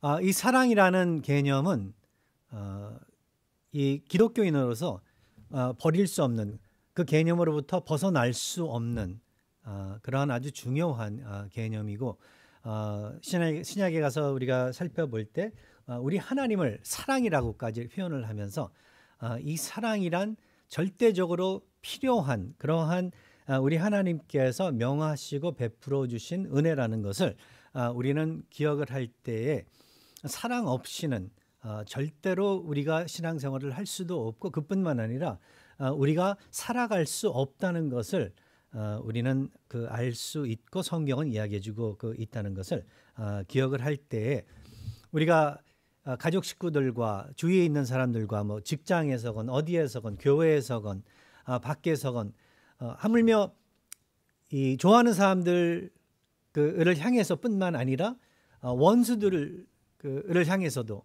아, 이 사랑이라는 개념은 어, 이 기독교인으로서 어, 버릴 수 없는 그 개념으로부터 벗어날 수 없는 어, 그러한 아주 중요한 어, 개념이고 어, 신약, 신약에 가서 우리가 살펴볼 때 어, 우리 하나님을 사랑이라고까지 표현을 하면서 어, 이 사랑이란 절대적으로 필요한 그러한 어, 우리 하나님께서 명하시고 베풀어 주신 은혜라는 것을 어, 우리는 기억을 할 때에 사랑 없이는 어, 절대로 우리가 신앙생활을 할 수도 없고 그뿐만 아니라 어, 우리가 살아갈 수 없다는 것을 어, 우리는 그 알 수 있고 성경은 이야기해주고 그 있다는 것을 어, 기억을 할 때에 우리가 어, 가족 식구들과 주위에 있는 사람들과 뭐 직장에서건 어디에서건 교회에서건 아, 밖에서건 어, 하물며 이 좋아하는 사람들 그를 향해서뿐만 아니라 어, 원수들을 그를 향해서도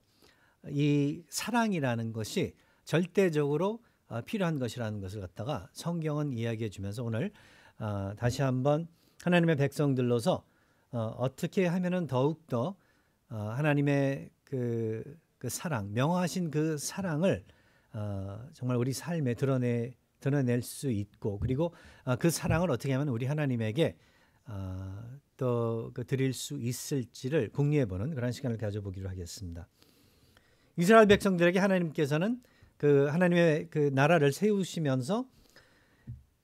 이 사랑이라는 것이 절대적으로 어, 필요한 것이라는 것을 갖다가 성경은 이야기해 주면서 오늘 어, 다시 한번 하나님의 백성들로서 어, 어떻게 하면은 더욱 더 하나님의 그, 그 사랑 명화하신 그 사랑을 정말 우리 삶에 드러내 드러낼 수 있고 그리고 그 사랑을 어떻게 하면 우리 하나님에게 또 그 드릴 수 있을지를 궁리해보는 그런 시간을 가져보기로 하겠습니다. 이스라엘 백성들에게 하나님께서는 그 하나님의 그 나라를 세우시면서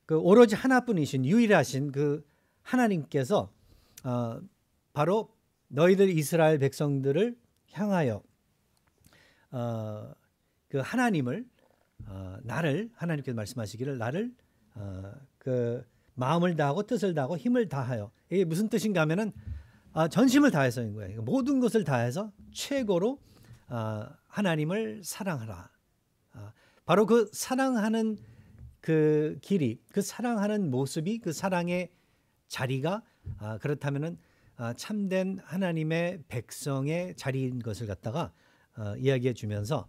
그 오로지 하나뿐이신 유일하신 그 하나님께서 어, 바로 너희들 이스라엘 백성들을 향하여 어, 그 하나님을 어, 나를 하나님께서 말씀하시기를 나를 어, 그 마음을 다하고 뜻을 다하고 힘을 다하여 이게 무슨 뜻인가 하면은 아, 전심을 다해서인 거예요. 모든 것을 다해서 최고로 아, 하나님을 사랑하라. 아, 바로 그 사랑하는 그 길이, 그 사랑하는 모습이 그 사랑의 자리가 아, 그렇다면은 아, 참된 하나님의 백성의 자리인 것을 갖다가 아, 이야기해 주면서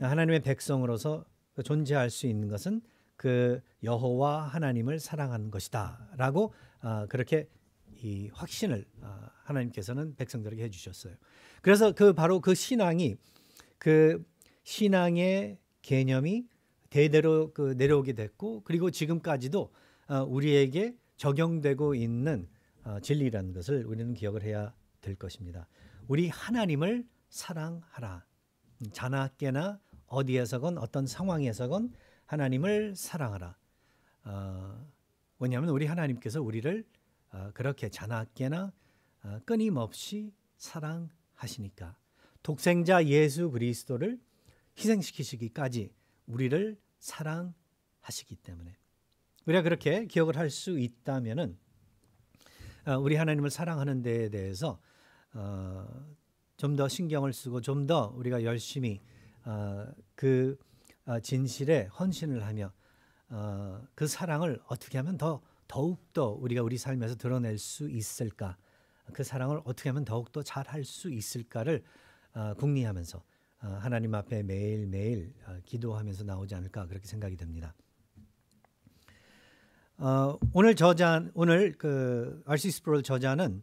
하나님의 백성으로서 그 존재할 수 있는 것은 그 여호와 하나님을 사랑하는 것이다라고 아, 그렇게 이 확신을 아, 하나님께서는 백성들에게 해주셨어요. 그래서 그 바로 그 신앙이 그 신앙의 개념이 대대로 그 내려오게 됐고 그리고 지금까지도 아, 우리에게 적용되고 있는 아, 진리라는 것을 우리는 기억을 해야 될 것입니다. 우리 하나님을 사랑하라. 음, 자나 깨나 어디에서건 어떤 상황에서건 하나님을 사랑하라. 어, 왜냐하면 우리 하나님께서 우리를 어, 그렇게 자나깨나 어, 끊임없이 사랑하시니까 독생자 예수 그리스도를 희생시키시기까지 우리를 사랑하시기 때문에 우리가 그렇게 기억을 할 수 있다면은 어, 우리 하나님을 사랑하는 데에 대해서 어, 좀더 신경을 쓰고 좀 더 우리가 열심히 어, 그 어, 진실에 헌신을 하며 어, 그 사랑을 어떻게 하면 더 더욱더 우리가 우리 삶에서 드러낼 수 있을까 그 사랑을 어떻게 하면 더욱더 잘할 수 있을까를 어, 궁리하면서 하나님 앞에 매일매일 기도하면서 나오지 않을까 그렇게 생각이 됩니다. 오늘 저자 오늘 그 알시 스프롤 저자는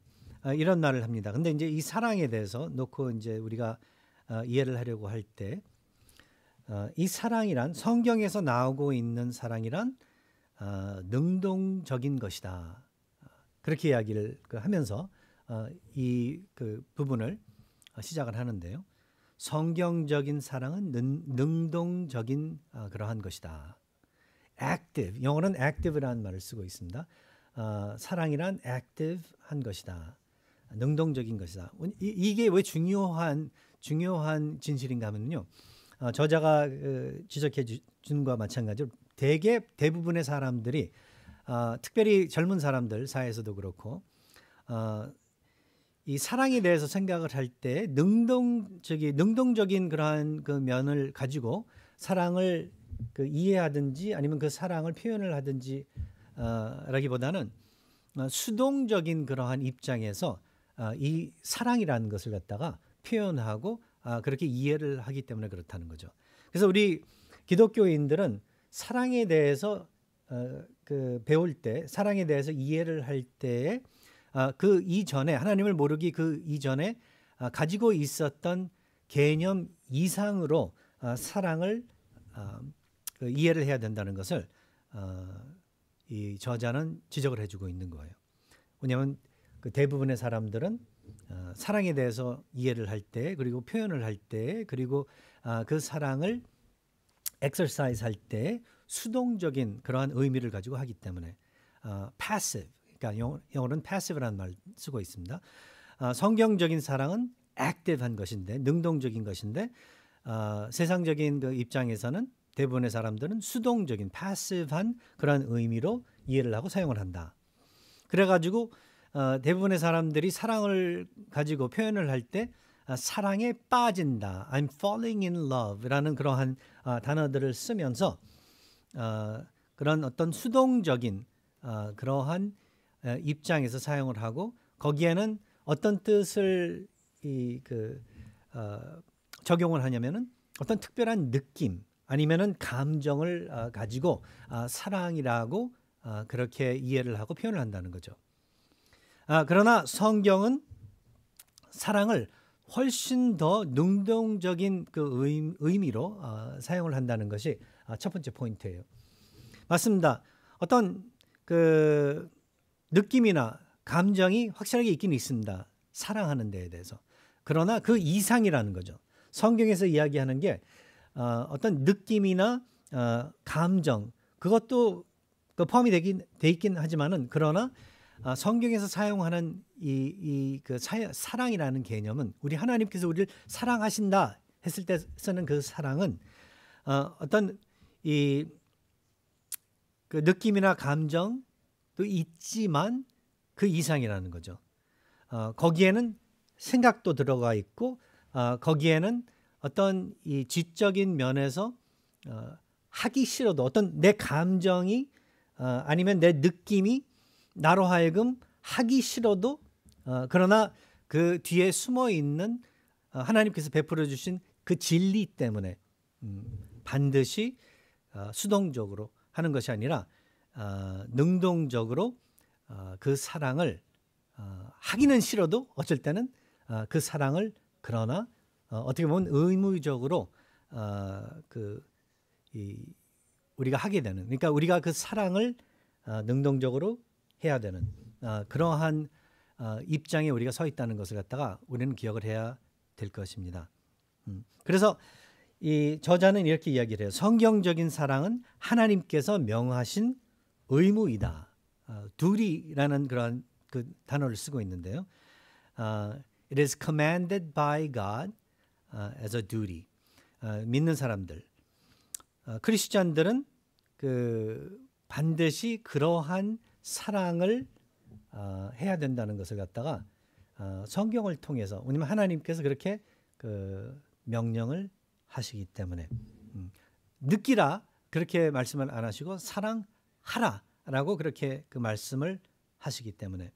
이런 말을 합니다. 근데 이제 이 사랑에 대해서 놓고 이제 우리가 이해를 하려고 할때 어, 이 사랑이란 성경에서 나오고 있는 사랑이란 어, 능동적인 것이다. 어, 그렇게 이야기를 그 하면서 어, 이그 부분을 시작을 하는데요. 성경적인 사랑은 능, 동적인 어, 그러한 것이다. active 영어는 active라는 말을 쓰고 있습니다. 어, 사랑이란 active한 것이다. 능동적인 것이다. 이, 게왜 중요한 중요한 진실인가 하면요. 어, 저자가 그, 지적해 준 것과 마찬가지로 대개 대부분의 사람들이 어, 특별히 젊은 사람들 사회에서도 그렇고 어, 이 사랑에 대해서 생각을 할 때 능동 적인 능동적인 그러한 그 면을 가지고 사랑을 그 이해하든지 아니면 그 사랑을 표현을 하든지 어, 라기보다는 어, 수동적인 그러한 입장에서 어, 이 사랑이라는 것을 갖다가 표현하고 아, 그렇게 이해를 하기 때문에 그렇다는 거죠. 그래서 우리 기독교인들은 사랑에 대해서 어, 그 배울 때 사랑에 대해서 이해를 할 때에 아, 그 이전에 하나님을 모르기 그 이전에 아, 가지고 있었던 개념 이상으로 사랑을 그 이해를 해야 된다는 것을 어, 이 저자는 지적을 해주고 있는 거예요. 왜냐하면 그 대부분의 사람들은 어, 사랑에 대해서 이해를 할 때 그리고 표현을 할 때 그리고 아, 그 사랑을 엑서사이즈 할 때 수동적인 그러한 의미를 가지고 하기 때문에 어, passive 그러니까 영어, 로는 passive라는 말 쓰고 있습니다. 아, 성경적인 사랑은 active한 것인데 능동적인 것인데 아, 세상적인 그 입장에서는 대부분의 사람들은 수동적인 passive한 그러한 의미로 이해를 하고 사용을 한다. 그래가지고 어, 대부분의 사람들이 사랑을 가지고 표현을 할때 아, 사랑에 빠진다, I'm falling in love라는 그러한 아, 단어들을 쓰면서 아, 그런 어떤 수동적인 그러한 입장에서 사용을 하고 거기에는 어떤 뜻을 이, 그, 어, 적용을 하냐면은 어떤 특별한 느낌 아니면은 감정을 가지고 사랑이라고 그렇게 이해를 하고 표현을 한다는 거죠. 아, 그러나 성경은 사랑을 훨씬 더 능동적인 그 의미로 어, 사용을 한다는 것이 아, 첫 번째 포인트예요. 맞습니다. 어떤 그 느낌이나 감정이 확실하게 있기 있습니다. 사랑하는 데에 대해서. 그러나 그 이상이라는 거죠. 성경에서 이야기하는 게 아, 어, 떤 느낌이나 어, 감정 그것도 그 포함이 되긴 돼 있긴 하지만은 그러나 아, 성경에서 사용하는 이이그 사랑이라는 개념은 우리 하나님께서 우리를 사랑하신다 했을 때 쓰는 그 사랑은 어, 어떤 이그 느낌이나 감정도 있지만 그 이상이라는 거죠. 어, 거기에는 생각도 들어가 있고 어, 거기에는 어떤 이 지적인 면에서 어, 하기 싫어도 어떤 내 감정이 어, 아니면 내 느낌이 나로 하여금 하기 싫어도 어, 그러나 그 뒤에 숨어 있는 어, 하나님께서 베풀어 주신 그 진리 때문에 음, 반드시 어, 수동적으로 하는 것이 아니라 어, 능동적으로 어, 그 사랑을 어, 하기는 싫어도 어쩔 때는 어, 그 사랑을 그러나 어, 어떻게 보면 의무적으로 어, 그 이, 우리가 하게 되는 그러니까 우리가 그 사랑을 어, 능동적으로 해야 되는 어, 그러한 어, 입장에 우리가 서 있다는 것을 갖다가 우리는 기억을 해야 될 것입니다. 음. 그래서 이 저자는 이렇게 이야기를 해요. 성경적인 사랑은 하나님께서 명하신 의무이다. 어, 둘이라는 그런 그 단어를 쓰고 있는데요. u it is commanded by God uh, as a duty. u 믿는 사람들, 크리스천들은 그 반드시 그러한 사랑을 어, 해야 된다는 것을 갖다가 어, 성경을 통해서 왜냐면 하나님께서 그렇게 그 명령을 하시기 때문에 음, 느끼라 그렇게 말씀을 안 하시고 사랑하라라고 그렇게 그 말씀을 하시기 때문에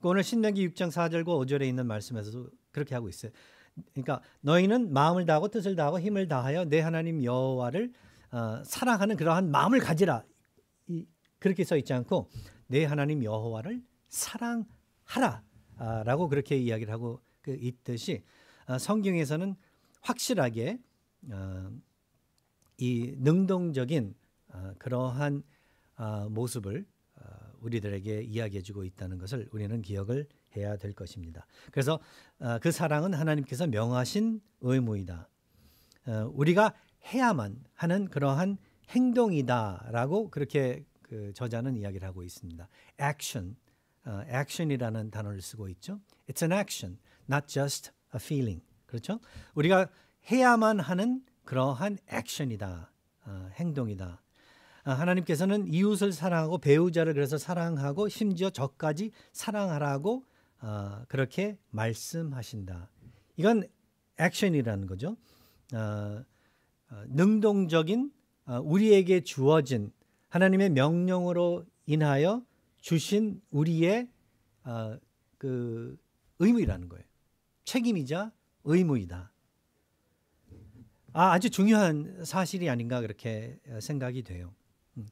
그 오늘 신명기 6장 4절과 5절에 있는 말씀에서도 그렇게 하고 있어요. 그러니까 너희는 마음을 다하고 뜻을 다하고 힘을 다하여 내 하나님 여호와를 어, 사랑하는 그러한 마음을 가지라 이, 그렇게 써 있지 않고 내 하나님 여호와를 사랑하라라고 그렇게 이야기를 하고 그 있듯이 어, 성경에서는 확실하게 어, 이 능동적인 어, 그러한 모습을 우리들에게 이야기해주고 있다는 것을 우리는 기억을 해야 될 것입니다. 그래서 그 사랑은 하나님께서 명하신 의무이다. 우리가 해야만 하는 그러한 행동이다라고 그렇게 그 저자는 이야기를 하고 있습니다. action, 어, action이라는 단어를 쓰고 있죠. It's an action, not just a feeling. 그렇죠? 우리가 해야만 하는 그러한 액션이다, 어, 행동이다. 어, 하나님께서는 이웃을 사랑하고 배우자를 그래서 사랑하고 심지어 저까지 사랑하라고 어, 그렇게 말씀하신다. 이건 액션이라는 거죠. 어, 어 능동적인 어, 우리에게 주어진 하나님의 명령으로 인하여 주신 우리의 어, 그의무라는 거예요. 책임이자 의무이다. 아, 아주 중요한 사실이 아닌가 그렇게 어, 생각이 돼요. 음.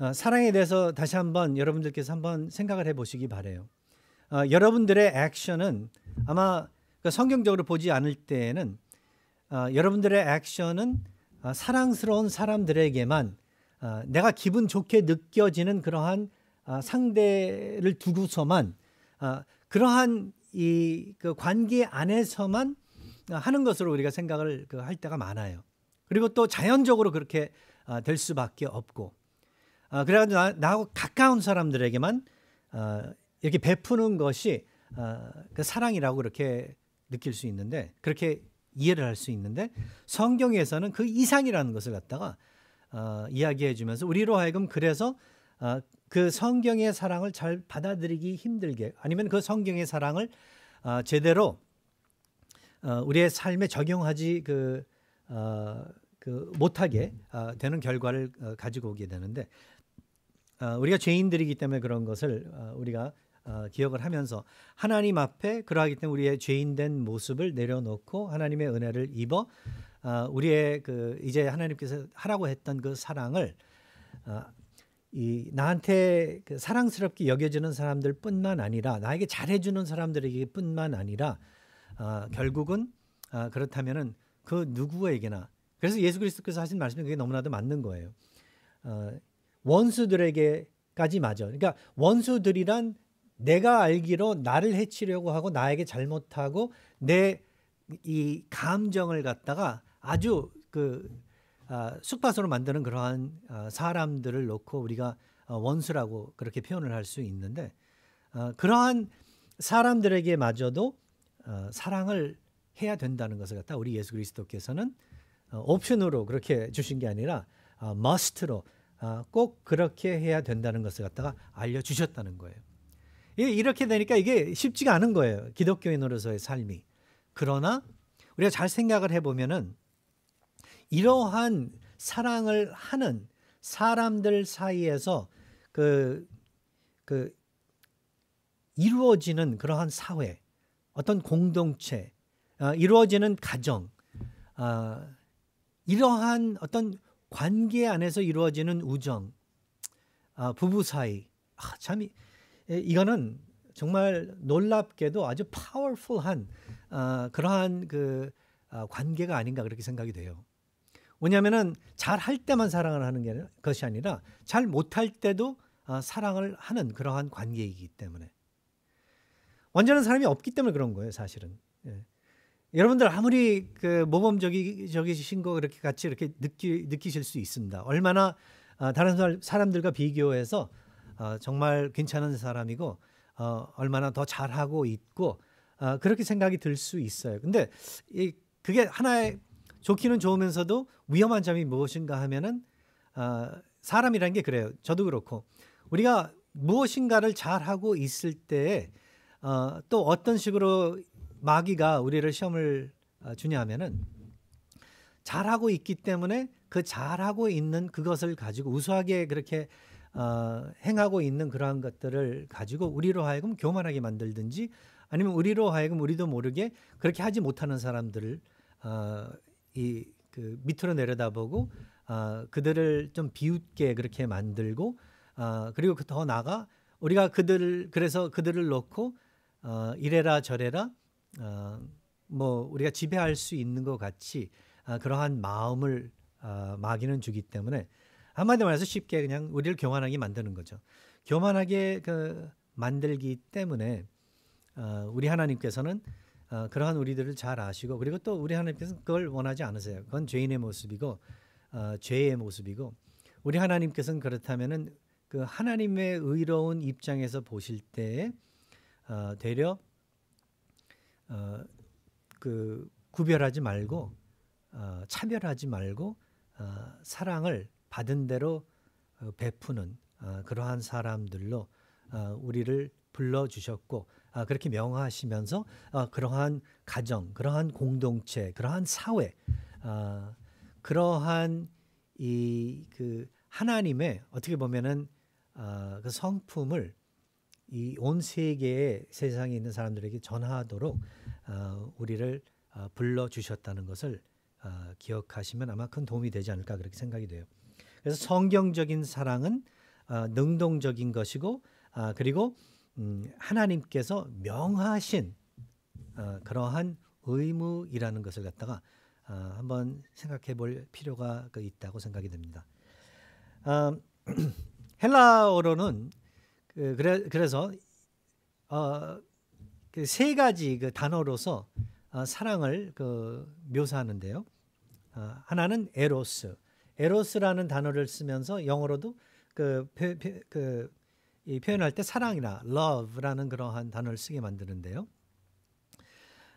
어, 사랑에 대해서 다시 한번 여러분들께서 한번 생각을 해보시기 바래요. 어, 여러분들의 액션은 아마 그 성경적으로 보지 않을 때에는 어, 여러분들의 액션은 어, 사랑스러운 사람들에게만 아, 내가 기분 좋게 느껴지는 그러한 어, 상대를 두고서만 어, 그러한 이 그 관계 안에서만 하는 것으로 우리가 생각을 그할 때가 많아요. 그리고 또 자연적으로 그렇게 어, 될 수밖에 없고 어, 그래가지고 나, 나하고 가까운 사람들에게만 어, 이렇게 베푸는 것이 어, 그 사랑이라고 그렇게 느낄 수 있는데 그렇게 이해를 할 수 있는데 성경에서는 그 이상이라는 것을 갖다가 어, 이야기해 주면서 우리로 하여금 그래서 어, 그 성경의 사랑을 잘 받아들이기 힘들게 아니면 그 성경의 사랑을 어, 제대로 어, 우리의 삶에 적용하지 그, 어, 그 못하게 어, 되는 결과를 어, 가지고 오게 되는데 어, 우리가 죄인들이기 때문에 그런 것을 어, 우리가 어, 기억을 하면서 하나님 앞에 그러하기 때문에 우리의 죄인된 모습을 내려놓고 하나님의 은혜를 입어 어, 우리의 그 이제 하나님께서 하라고 했던 그 사랑을 어, 이 나한테 그 사랑스럽게 여겨지는 사람들뿐만 아니라 나에게 잘해주는 사람들에게뿐만 아니라 어, 결국은 어, 그렇다면은 그 누구에게나 그래서 예수 그리스도께서 하신 말씀이 그게 너무나도 맞는 거예요. 어, 원수들에게까지 맞아. 그러니까 원수들이란 내가 알기로 나를 해치려고 하고 나에게 잘못하고 내 이 감정을 갖다가 아주 그 아, 숙파소로 만드는 그러한 아, 사람들을 놓고 우리가 어, 원수라고 그렇게 표현을 할 수 있는데 아, 그러한 사람들에게마저도 어, 사랑을 해야 된다는 것을 갖다 우리 예수 그리스도께서는 어, 옵션으로 그렇게 주신 게 아니라 어, 머스트로 어, 아, 꼭 그렇게 해야 된다는 것을 갖다가 알려주셨다는 거예요. 이렇게 되니까 이게 쉽지가 않은 거예요. 기독교인으로서의 삶이. 그러나 우리가 잘 생각을 해보면은 이러한 사랑을 하는 사람들 사이에서 그, 그 이루어지는 그러한 사회, 어떤 공동체, 어, 이루어지는 가정, 어, 이러한 어떤 관계 안에서 이루어지는 우정, 어, 부부 사이, 아, 참 이, 이거는 정말 놀랍게도 아주 파워풀한 어, 그러한 그 어, 관계가 아닌가 그렇게 생각이 돼요. 왜냐하면은 잘 할 때만 사랑을 하는 게 것이 아니라 잘 못할 때도 아, 사랑을 하는 그러한 관계이기 때문에 완전한 사람이 없기 때문에 그런 거예요, 사실은. 예. 여러분들 아무리 그 모범적이신 거 그렇게 같이 이렇게 느끼, 느끼실 수 있습니다. 얼마나 아, 다른 사람들과 비교해서 아, 정말 괜찮은 사람이고 어, 얼마나 더 잘하고 있고 아, 그렇게 생각이 들 수 있어요. 근데 이, 그게 하나의 좋기는 좋으면서도 위험한 점이 무엇인가 하면은 어, 사람이라는 게 그래요. 저도 그렇고 우리가 무엇인가를 잘 하고 있을 때에 어, 또 어떤 식으로 마귀가 우리를 시험을 어, 주냐 하면은 잘하고 있기 때문에 그 잘하고 있는 그것을 가지고 우수하게 그렇게 어, 행하고 있는 그러한 것들을 가지고 우리로 하여금 교만하게 만들든지 아니면 우리로 하여금 우리도 모르게 그렇게 하지 못하는 사람들을 어, 이그 밑으로 내려다보고 아, 그들을 좀 비웃게 그렇게 만들고 아, 그리고 그 더 나가 아 우리가 그들을 그래서 그들을 놓고 어, 이래라 저래라 어, 뭐 우리가 지배할 수 있는 것 같이 아, 그러한 마음을 아, 마귀는 주기 때문에 한마디 말해서 쉽게 그냥 우리를 교만하게 만드는 거죠. 교만하게 그 만들기 때문에 어, 우리 하나님께서는 어, 그러한 우리들을 잘 아시고 그리고 또 우리 하나님께서 그걸 원하지 않으세요. 그건 죄인의 모습이고 어, 죄의 모습이고 우리 하나님께서는 그렇다면은 그 하나님의 의로운 입장에서 보실 때 어, 되려 어, 그 구별하지 말고 어, 차별하지 말고 어, 사랑을 받은 대로 어, 베푸는 어, 그러한 사람들로 우리를 불러 주셨고 아, 그렇게 명화하시면서 아, 그러한 가정, 그러한 공동체, 그러한 사회, 아, 그러한 이 그 하나님의 어떻게 보면은 그 성품을 이 온 세계의 세상에 있는 사람들에게 전하도록 우리를 불러 주셨다는 것을 기억하시면 아마 큰 도움이 되지 않을까 그렇게 생각이 돼요. 그래서 성경적인 사랑은 능동적인 것이고 그리고 음, 하나님께서 명하신 어, 그러한 의무이라는 것을 갖다가 어, 한번 생각해 볼 필요가 그 있다고 생각이 됩니다. 어, 헬라어로는 그, 래 그래서 어, 그세 가지 그 단어로서 어, 사랑을 그 묘사하는데요. 어, 하나는 에로스, 에로스라는 단어를 쓰면서 영어로도 그, 그이 표현할 때 사랑이나 love라는 그러한 단어를 쓰게 만드는데요.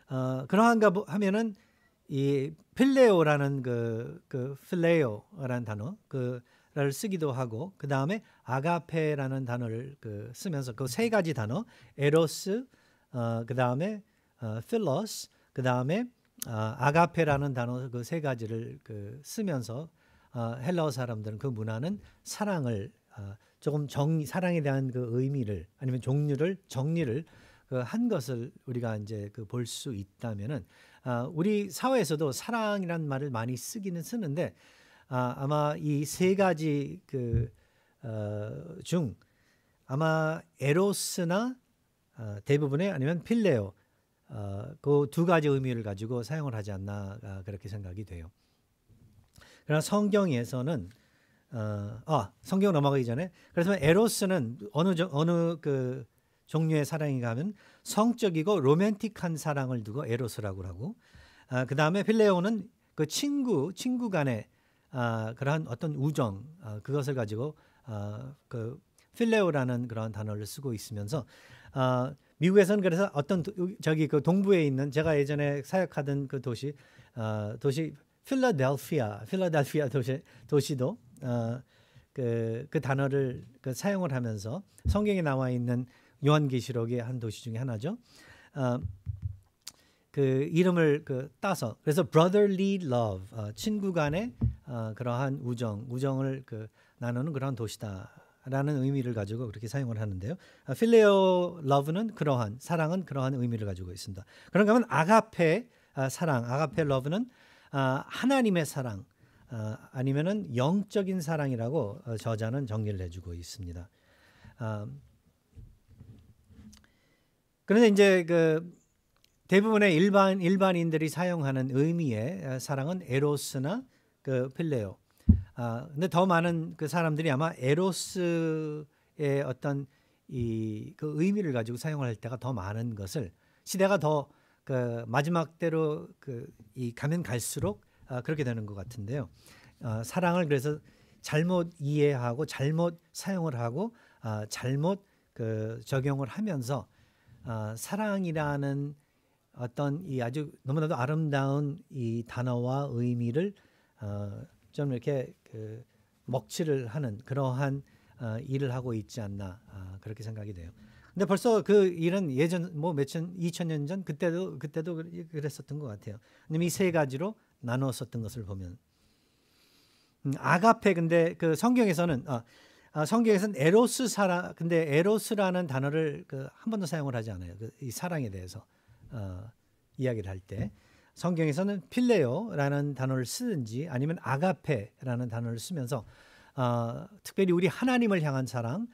어, 그러한가 하면은 이 필레오라는 그, 그 필레오라는 단어 그를 쓰기도 하고 그 다음에 아가페라는 단어를 그 쓰면서 그 세 가지 단어 에로스 어, 그 다음에 어, 필로스 그 다음에 어, 아가페라는 단어 그 세 가지를 그 쓰면서 어, 헬라어 사람들은 그 문화는 사랑을 어, 조금 정 사랑에 대한 그 의미를 아니면 종류를 정리를 그한 것을 우리가 이제 그 볼 수 있다면은 아, 우리 사회에서도 사랑이란 말을 많이 쓰기는 쓰는데 아, 아마 이 세 가지 그중 어, 아마 에로스나 어, 대부분의 아니면 필레오 어, 그두 가지 의미를 가지고 사용을 하지 않나 아, 그렇게 생각이 돼요. 그러나 성경에서는 어, 아 성경 넘어가기 전에 그래서 에로스는 어느 저, 어느 그 종류의 사랑인가 하면 성적이고 로맨틱한 사랑을 두고 에로스라고 하고 아, 그 다음에 필레오는 그 친구 친구 간의 아, 그러한 어떤 우정 아, 그것을 가지고 아, 그 필레오라는 그런 단어를 쓰고 있으면서 아, 미국에서는 그래서 어떤 도, 저기 그 동부에 있는 제가 예전에 사역하던 그 도시 아, 도시 필라델피아 필라델피아 도시 도시도 어, 그, 그 단어를 그 사용을 하면서 성경에 나와 있는 요한계시록의 한 도시 중에 하나죠. 어, 그 이름을 그 따서 그래서 brotherly love 어, 친구 간의 어, 그러한 우정 우정을 그 나누는 그런 도시다라는 의미를 가지고 그렇게 사용을 하는데요. 필레오 어, 러브는 그러한 사랑은 그러한 의미를 가지고 있습니다. 그런가 하면 아가페 어, 사랑 아가페 러브는 어, 하나님의 사랑 어, 아니면은 영적인 사랑이라고 어, 저자는 정리를 해주고 있습니다. 어, 그런데 이제 그 대부분의 일반 일반인들이 사용하는 의미의 어, 사랑은 에로스나 그 필레오. 아, 근데 더 많은 그 사람들이 아마 에로스의 어떤 이 그 의미를 가지고 사용할 때가 더 많은 것을 시대가 더 그 마지막 때로 그 이 가면 갈수록 아, 그렇게 되는 것 같은데요. 아, 사랑을 그래서 잘못 이해하고 잘못 사용을 하고 아, 잘못 그 적용을 하면서 아, 사랑이라는 어떤 이 아주 너무나도 아름다운 이 단어와 의미를 어, 좀 이렇게 그 먹칠을 하는 그러한 어, 일을 하고 있지 않나 아, 그렇게 생각이 돼요. 근데 벌써 그 일은 예전 뭐 몇천 이천 년전 그때도 그때도 그랬었던 것 같아요. 이세 가지로 나누었었던 것을 보면 음, 아가페 근데 그 성경에서는 아, 아, 성경에서는 에로스 사랑 근데 에로스라는 단어를 그한 번도 사용을 하지 않아요. 그, 이 사랑에 대해서 어, 이야기를 할 때 성경에서는 필레오라는 단어를 쓰든지 아니면 아가페라는 단어를 쓰면서 어, 특별히 우리 하나님을 향한 사랑,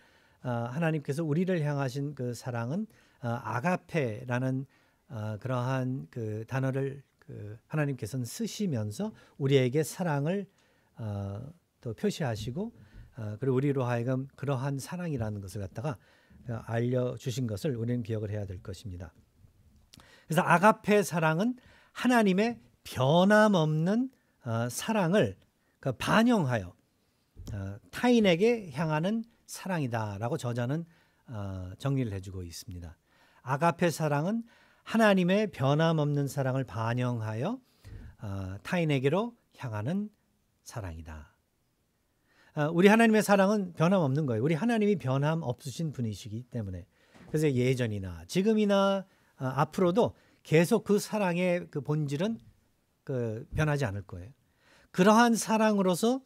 어, 하나님께서 우리를 향하신 그 사랑은 어, 아가페라는 어, 그러한 그 단어를 그 하나님께서는 쓰시면서 우리에게 사랑을 어, 또 표시하시고 어, 그리고 우리로 하여금 그러한 사랑이라는 것을 갖다가 어, 알려주신 것을 우리는 기억을 해야 될 것입니다. 그래서 아가페 사랑은 하나님의 변함없는 사랑을 그 반영하여 타인에게 향하는 사랑이다라고 저자는 정리를 해주고 있습니다. 아가페 사랑은 하나님의 변함없는 사랑을 반영하여 아, 타인에게로 향하는 사랑이다. 아, 우리 하나님의 사랑은 변함없는 거예요. 우리 하나님이 변함없으신 분이시기 때문에 그래서 예전이나 지금이나 아, 앞으로도 계속 그 사랑의 그 본질은 그 변하지 않을 거예요. 그러한 사랑으로서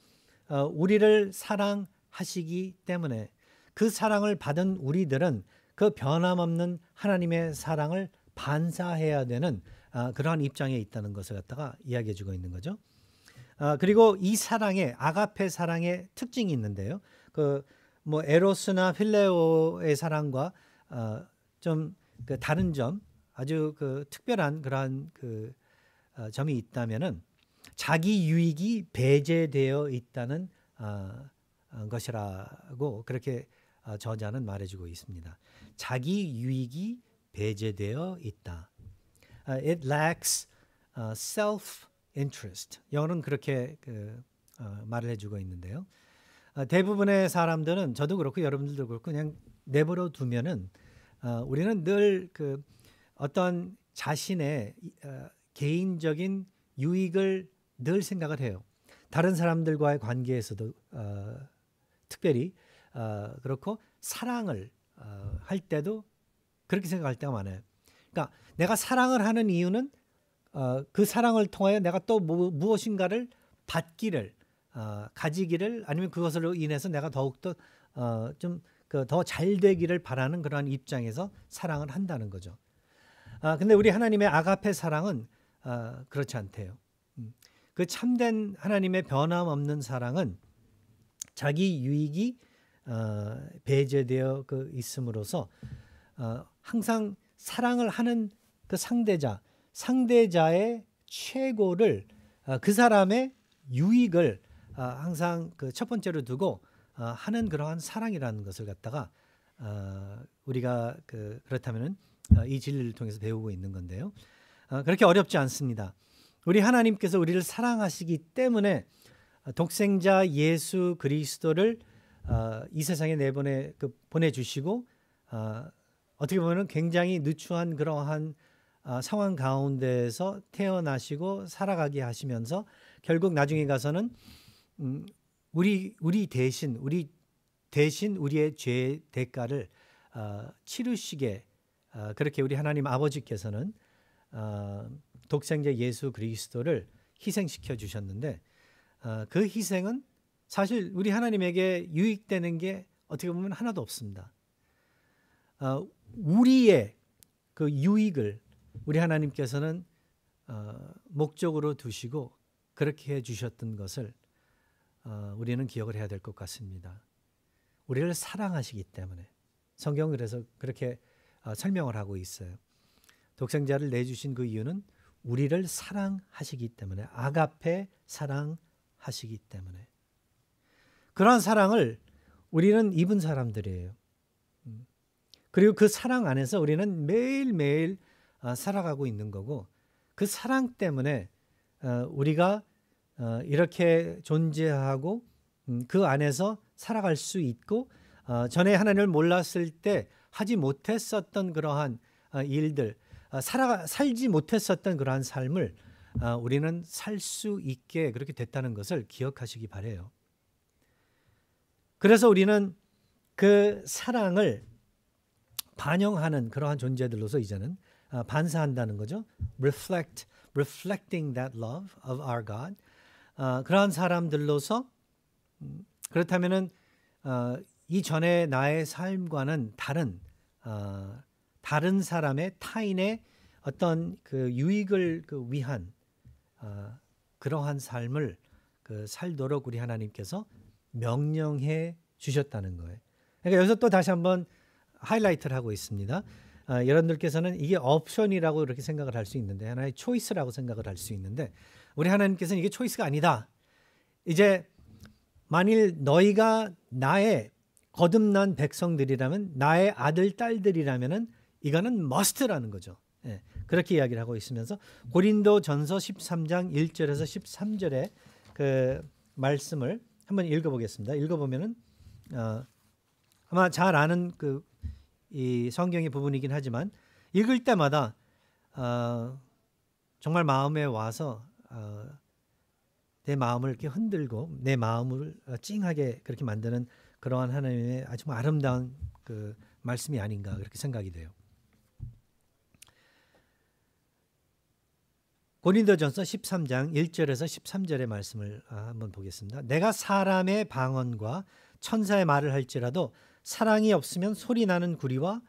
어, 우리를 사랑하시기 때문에 그 사랑을 받은 우리들은 그 변함없는 하나님의 사랑을 반사해야 되는 아, 그러한 입장에 있다는 것을 갖다가 이야기해주고 있는 거죠. 아, 그리고 이 사랑의 아가페 사랑의 특징이 있는데요. 그 뭐 에로스나 필레오의 사랑과 어, 아, 좀그 다른 점 아주 그 특별한 그러한 그 어, 점이 있다면은 자기 유익이 배제되어 있다는 어, 것이라고 그렇게 저자는 말해주고 있습니다. 자기 유익이 배제되어 있다. Uh, it lacks uh, self-interest. 영어는 그렇게 그, 어, 말을 해주고 있는데요. 어, 대부분의 사람들은 저도 그렇고 여러분들도 그렇고 그냥 내버려 두면은 어, 우리는 늘그 어떤 자신의 어, 개인적인 유익을 늘 생각을 해요. 다른 사람들과의 관계에서도 어, 특별히 그렇고 사랑을 할 때도 그렇게 생각할 때가 많아요. 그러니까 내가 사랑을 하는 이유는 어, 그 사랑을 통하여 내가 또 무, 무엇인가를 받기를 어, 가지기를 아니면 그것으로 인해서 내가 더욱더 어, 좀더잘 그 되기를 바라는 그러한 입장에서 사랑을 한다는 거죠. 아 근데 우리 하나님의 아가페 사랑은 아, 그렇지 않대요. 음, 그 참된 하나님의 변함없는 사랑은 자기 유익이 어, 배제되어 그 있음으로써 어, 항상 사랑을 하는 그 상대자, 상대자의 최고를 어, 그 사람의 유익을 어, 항상 그 첫 번째로 두고 어, 하는 그러한 사랑이라는 것을 갖다가 우리가 그 그렇다면은 이 진리를 통해서 배우고 있는 건데요. 그렇게 어렵지 않습니다. 우리 하나님께서 우리를 사랑하시기 때문에 독생자 예수 그리스도를 이 세상에 내보내 그 보내주시고 어떻게 보면 굉장히 늦추한 그러한 아, 상황 가운데에서 태어나시고 살아가게 하시면서 결국 나중에 가서는 음, 우리 우리 대신 우리 대신 우리의 죄의 대가를 아, 치르시게 아, 그렇게 우리 하나님 아버지께서는 독생자 예수 그리스도를 희생시켜 주셨는데 그 희생은 사실 우리 하나님에게 유익되는 게 어떻게 보면 하나도 없습니다. 어, 우리의 그 유익을 우리 하나님께서는 어, 목적으로 두시고 그렇게 해 주셨던 것을 어, 우리는 기억을 해야 될 것 같습니다. 우리를 사랑하시기 때문에 성경 그래서 그렇게 어, 설명을 하고 있어요. 독생자를 내주신 그 이유는 우리를 사랑하시기 때문에 아가페 사랑하시기 때문에 그러한 사랑을 우리는 입은 사람들이에요. 그리고 그 사랑 안에서 우리는 매일매일 어, 살아가고 있는 거고 그 사랑 때문에 어, 우리가 어, 이렇게 존재하고 음, 그 안에서 살아갈 수 있고 전에 하나님을 몰랐을 때 하지 못했었던 그러한 일들 살아 살지 못했었던 그러한 삶을 우리는 살 수 있게 그렇게 됐다는 것을 기억하시기 바래요. 그래서 우리는 그 사랑을 반영하는 그러한 존재들로서 이제는 아, 반사한다는 거죠. reflect, reflecting that love of our God. 어, 그러한 사람들로서 음, 그렇다면은 어, 아, 이전에 나의 삶과는 다른 어, 다른 사람의 타인의 어떤 그 유익을 그 위한 어, 그러한 삶을 그 살도록 우리 하나님께서 명령해 주셨다는 거예요. 그러니까 여기서 또 다시 한번 하이라이트를 하고 있습니다. 아, 여러분들께서는 이게 옵션이라고 이렇게 생각을 할 수 있는데 하나의 초이스라고 생각을 할 수 있는데 우리 하나님께서는 이게 초이스가 아니다. 이제 만일 너희가 나의 거듭난 백성들이라면 나의 아들 딸들이라면은 이거는 머스트라는 거죠. 예, 그렇게 이야기를 하고 있으면서 고린도 전서 13장 1절에서 13절의 그 말씀을 한번 읽어보겠습니다. 읽어보면은 어, 아마 잘 아는 그이 성경의 부분이긴 하지만 읽을 때마다 어, 정말 마음에 와서 어, 내 마음을 이렇게 흔들고 내 마음을 어, 찡하게 그렇게 만드는 그러한 하나님의 아주 아름다운 그 말씀이 아닌가 그렇게 생각이 돼요. 고린도전서 13장 1절에서 13절의 말씀을 아, 한번 보겠습니다. 내가 사람의 방언과 천사의 말을 할지라도 사랑이 없으면 소리 나는 구리와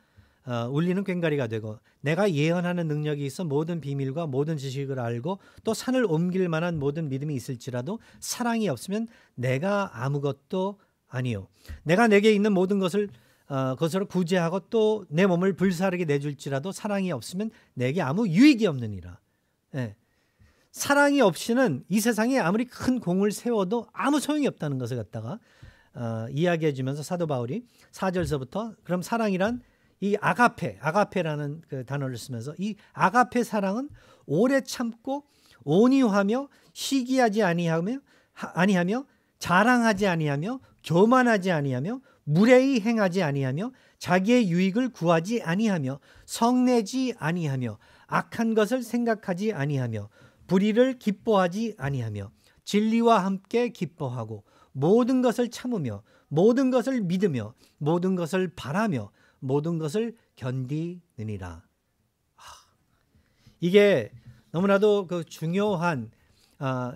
어, 울리는 꽹가리가 되고 내가 예언하는 능력이 있어 모든 비밀과 모든 지식을 알고 또 산을 옮길 만한 모든 믿음이 있을지라도 사랑이 없으면 내가 아무것도 아니요 내가 내게 있는 모든 것을 어, 것으로 구제하고 또 내 몸을 불사르게 내줄지라도 사랑이 없으면 내게 아무 유익이 없느니라 예. 사랑이 없이는 이 세상에 아무리 큰 공을 세워도 아무 소용이 없다는 것을 갖다가 어, 이야기해 주면서 사도 바울이 4절서부터 그럼 사랑이란 이 아가페, 아가페라는 그 단어를 쓰면서 이 아가페 사랑은 오래 참고 온유하며 시기하지 아니하며 아니하며 자랑하지 아니하며 교만하지 아니하며 무례히 행하지 아니하며 자기의 유익을 구하지 아니하며 성내지 아니하며 악한 것을 생각하지 아니하며 불의를 기뻐하지 아니하며 진리와 함께 기뻐하고 모든 것을 참으며 모든 것을 믿으며 모든 것을 바라며 모든 것을 견디느니라. 이게 너무나도 그 중요한 아,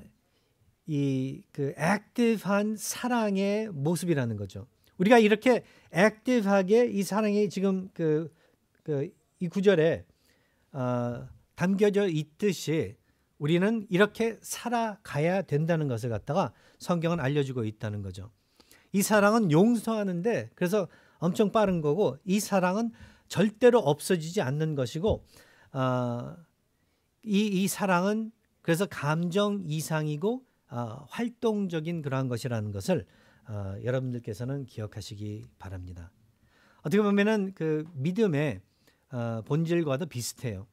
이 그 액티브한 사랑의 모습이라는 거죠. 우리가 이렇게 액티브하게 이 사랑이 지금 그, 그 이 구절에 어, 담겨져 있듯이 우리는 이렇게 살아가야 된다는 것을 갖다가 성경은 알려주고 있다는 거죠. 이 사랑은 용서하는데 그래서 엄청 빠른 거고 이 사랑은 절대로 없어지지 않는 것이고 어, 이, 이 사랑은 그래서 감정 이상이고 어, 활동적인 그러한 것이라는 것을 어, 여러분들께서는 기억하시기 바랍니다. 어떻게 보면은 그 믿음의 어, 본질과도 비슷해요.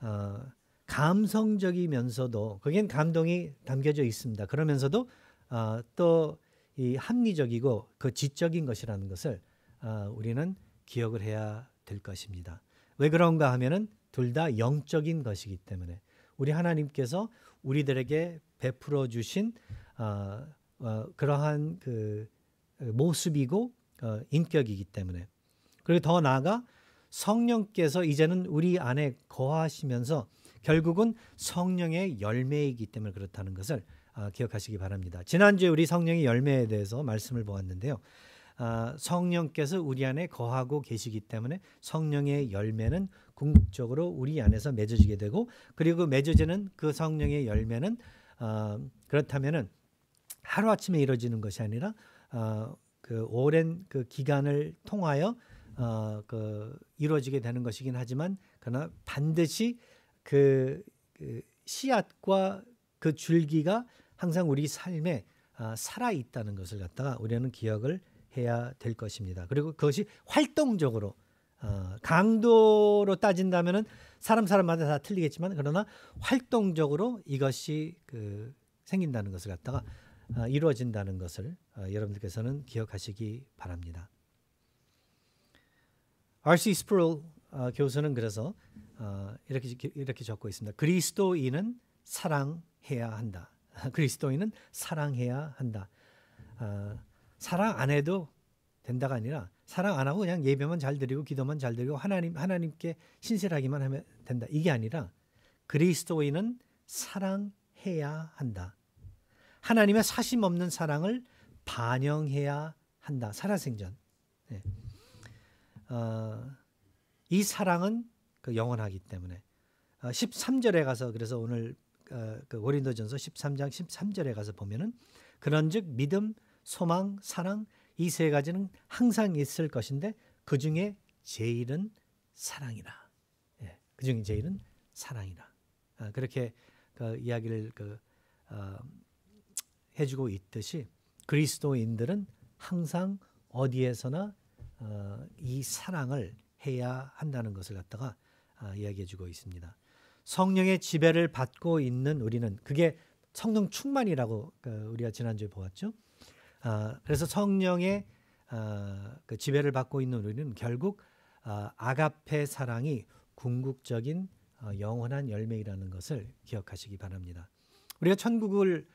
어, 감성적이면서도 거기엔 감동이 담겨져 있습니다. 그러면서도 어, 또이 합리적이고 그 지적인 것이라는 것을 어, 우리는 기억을 해야 될 것입니다. 왜 그런가 하면은 둘 다 영적인 것이기 때문에 우리 하나님께서 우리들에게 베풀어 주신 어, 어, 그러한 그 어, 모습이고 어, 인격이기 때문에 그리고 더 나아가 성령께서 이제는 우리 안에 거하시면서 결국은 성령의 열매이기 때문에 그렇다는 것을 아, 기억하시기 바랍니다. 지난주에 우리 성령의 열매에 대해서 말씀을 보았는데요. 아, 성령께서 우리 안에 거하고 계시기 때문에 성령의 열매는 궁극적으로 우리 안에서 맺어지게 되고 그리고 맺어지는 그 성령의 열매는 아, 그렇다면은 하루 아침에 이루어지는 것이 아니라 아, 그 오랜 그 기간을 통하여 아, 그 이루어지게 되는 것이긴 하지만 그러나 반드시 그, 그 씨앗과 그 줄기가 항상 우리 삶에 아, 살아 있다는 것을 갖다가 우리는 기억을 해야 될 것입니다. 그리고 그것이 활동적으로 아, 강도로 따진다면은 사람 사람마다 다 틀리겠지만 그러나 활동적으로 이것이 그 생긴다는 것을 갖다가 아, 이루어진다는 것을 여러분들께서는 기억하시기 바랍니다. R.C. 스프롤 어, 교수는 그래서 어, 이렇게 이렇게 적고 있습니다. 그리스도인은 사랑해야 한다. 그리스도인은 사랑해야 한다. 어, 사랑 안 해도 된다가 아니라 사랑 안 하고 그냥 예배만 잘 드리고 기도만 잘 드리고 하나님 하나님께 신실하기만 하면 된다. 이게 아니라 그리스도인은 사랑해야 한다. 하나님의 사심 없는 사랑을 반영해야 한다. 살아생전. 네. 어, 이 사랑은 그 영원하기 때문에 13절에 어, 가서 그래서 오늘 어, 그 고린도전서 13장 13절에 가서 보면은 그런즉 믿음, 소망, 사랑 이 세 가지는 항상 있을 것인데 그 중에 제일은 사랑이라. 예, 그 중에 제일은 사랑이라. 아, 그렇게 그 이야기를 그, 어, 해주고 있듯이 그리스도인들은 항상 어디에서나 어, 이 사랑을 해야 한다는 것을 갖다가 아, 이야기해 주고 있습니다. 성령의 지배를 받고 있는 우리는 그게 성령 충만이라고 그 우리가 지난주에 보았죠. 아, 그래서 성령의 아, 그 지배를 받고 있는 우리는 결국 아가페 사랑이 궁극적인 어, 영원한 열매이라는 것을 기억하시기 바랍니다. 우리가 천국을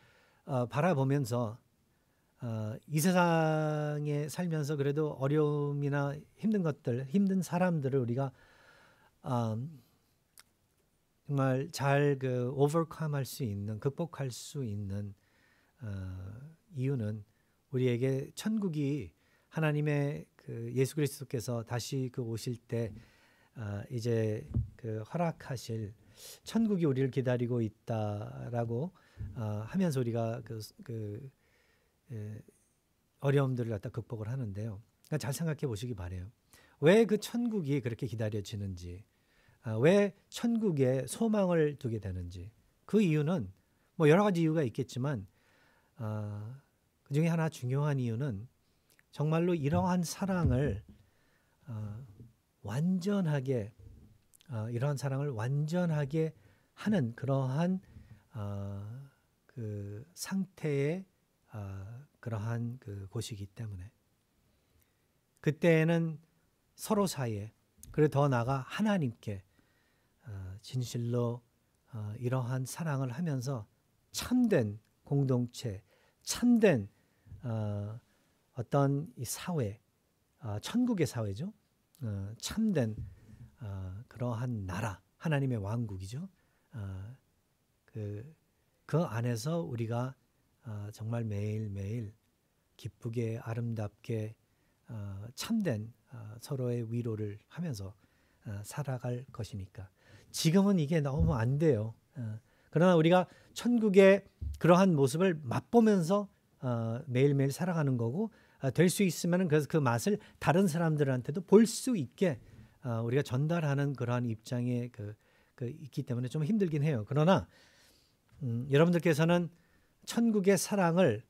어, 바라보면서 어, 이 세상에 살면서 그래도 어려움이나 힘든 것들, 힘든 사람들을 우리가 어, 정말 잘그 overcome 할수 있는, 극복할 수 있는 어, 이유는 우리에게 천국이 하나님의 그 예수 그리스도께서 다시 그 오실 때 어, 이제 그 허락하실 천국이 우리를 기다리고 있다라고 어, 하면서 우리가 그, 그 어려움들을 갖다 극복을 하는데요. 그러니까 잘 생각해 보시기 바래요. 왜 그 천국이 그렇게 기다려지는지, 아, 왜 천국에 소망을 두게 되는지 그 이유는 뭐 여러 가지 이유가 있겠지만 아, 그 중에 하나 중요한 이유는 정말로 이러한 사랑을 아, 완전하게 이러한 사랑을 완전하게 하는 그러한 그 상태의 그러한 그 곳이기 때문에 그때에는 서로 사이에 그리고 더 나아가 하나님께 어, 진실로 어, 이러한 사랑을 하면서 참된 공동체, 참된 어, 어떤 이 사회, 천국의 사회죠. 참된 그러한 나라, 하나님의 왕국이죠. 그, 그 안에서 우리가 어, 정말 매일매일 기쁘게 아름답게 어, 참된 어, 서로의 위로를 하면서 살아갈 것이니까 지금은 이게 너무 안 돼요. 그러나 우리가 천국의 그러한 모습을 맛보면서 매일매일 살아가는 거고 될 수 있으면 그래서 그 맛을 다른 사람들한테도 볼 수 있게 우리가 전달하는 그러한 입장에 그, 그, 있기 때문에 좀 힘들긴 해요. 그러나 음, 여러분들께서는 천국의 사랑을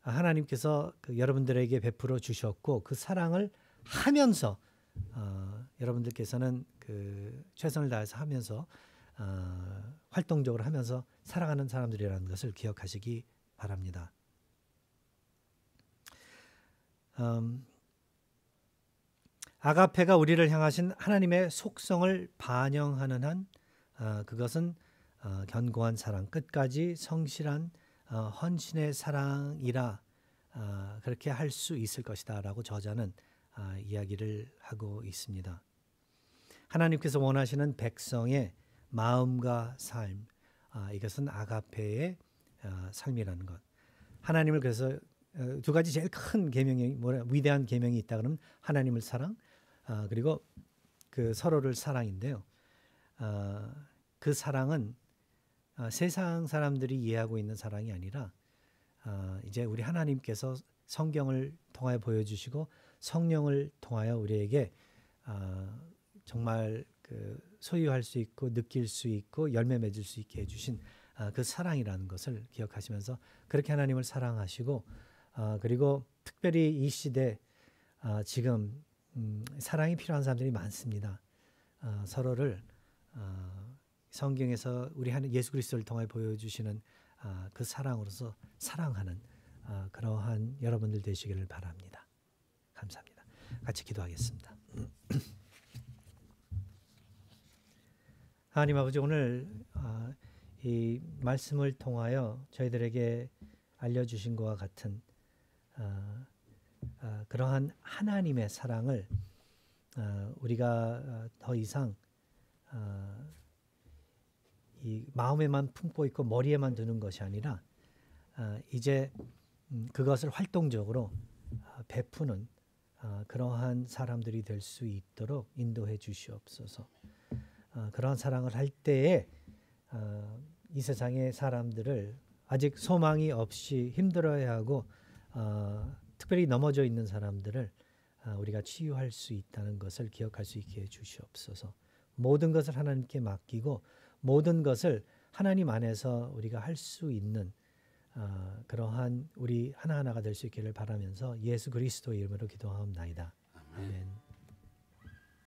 하나님께서 그 여러분들에게 베풀어 주셨고 그 사랑을 하면서 어, 여러분들께서는 그 최선을 다해서 하면서 어, 활동적으로 하면서 살아가는 사람들이라는 것을 기억하시기 바랍니다. 음, 아가페가 우리를 향하신 하나님의 속성을 반영하는 한 어, 그것은 어, 견고한 사랑, 끝까지 성실한 어, 헌신의 사랑이라 어, 그렇게 할 수 있을 것이다라고 저자는 어, 이야기를 하고 있습니다. 하나님께서 원하시는 백성의 마음과 삶 이것은 아가페의 삶이라는 것. 하나님을 그래서 두 가지 제일 큰 계명이 뭐라 위대한 계명이 있다 그러면 하나님을 사랑 그리고 그 서로를 사랑인데요. 그 사랑은 아, 세상 사람들이 이해하고 있는 사랑이 아니라 아, 이제 우리 하나님께서 성경을 통하여 보여주시고 성령을 통하여 우리에게 아, 정말 그 소유할 수 있고 느낄 수 있고 열매 맺을 수 있게 해주신 그 사랑이라는 것을 기억하시면서 그렇게 하나님을 사랑하시고 그리고 특별히 이 시대 지금 음, 사랑이 필요한 사람들이 많습니다. 서로를 성경에서 우리 하는 예수 그리스도를 통하여 보여주시는 아, 그 사랑으로서 사랑하는 아, 그러한 여러분들 되시기를 바랍니다. 감사합니다. 같이 기도하겠습니다. 하나님 아버지 오늘 아, 이 말씀을 통하여 저희들에게 알려주신 것과 같은 그러한 하나님의 사랑을 우리가 더 이상 이 마음에만 품고 있고 머리에만 두는 것이 아니라 아, 이제 음, 그것을 활동적으로 아, 베푸는 아, 그러한 사람들이 될 수 있도록 인도해 주시옵소서. 아, 그러한 사랑을 할 때에 아, 이 세상의 사람들을 아직 소망이 없이 힘들어야 하고 아, 특별히 넘어져 있는 사람들을 아, 우리가 치유할 수 있다는 것을 기억할 수 있게 해 주시옵소서. 모든 것을 하나님께 맡기고 모든 것을 하나님 안에서 우리가 할 수 있는 어, 그러한 우리 하나하나가 될 수 있기를 바라면서 예수 그리스도의 이름으로 기도하옵나이다. 아멘. 아멘.